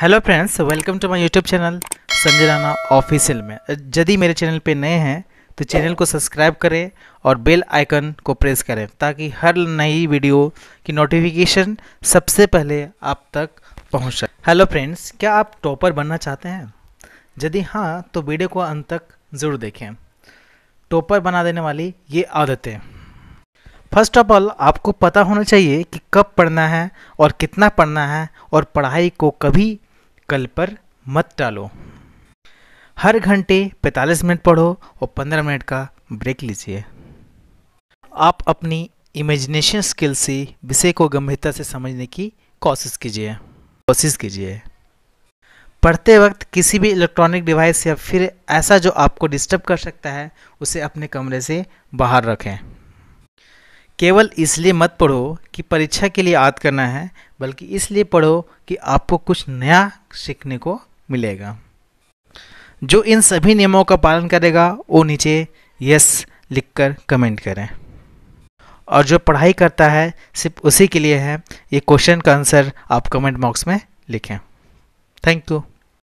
hello friends welcome to my YouTube channel Sanjay Rana official में यदि मेरे चैनल पे नए हैं तो चैनल को सब्सक्राइब करें और बेल आइकन को प्रेस करें ताकि हर नई वीडियो की नोटिफिकेशन सबसे पहले आप तक पहुंच सके हेलो फ्रेंड्स क्या आप टॉपर बनना चाहते हैं यदि हाँ तो वीडियो को अंत तक ज़रूर देखें टॉपर बना देने वाली ये आदतें फर्स्ट ऑफ ऑल आपको पता होना चाहिए कि कब पढ़ना है और कितना पढ़ना है और पढ़ाई को कभी कल पर मत टालो हर घंटे 45 मिनट पढ़ो और 15 मिनट का ब्रेक लीजिए आप अपनी इमेजिनेशन स्किल से विषय को गंभीरता से समझने की कोशिश कीजिए कोशिश कीजिए पढ़ते वक्त किसी भी इलेक्ट्रॉनिक डिवाइस या फिर ऐसा जो आपको डिस्टर्ब कर सकता है उसे अपने कमरे से बाहर रखें केवल इसलिए मत पढ़ो कि परीक्षा के लिए याद करना है बल्कि इसलिए पढ़ो कि आपको कुछ नया सीखने को मिलेगा जो इन सभी नियमों का पालन करेगा वो नीचे यस लिखकर कमेंट करें और जो पढ़ाई करता है सिर्फ उसी के लिए है ये क्वेश्चन का आंसर आप कमेंट बॉक्स में लिखें थैंक यू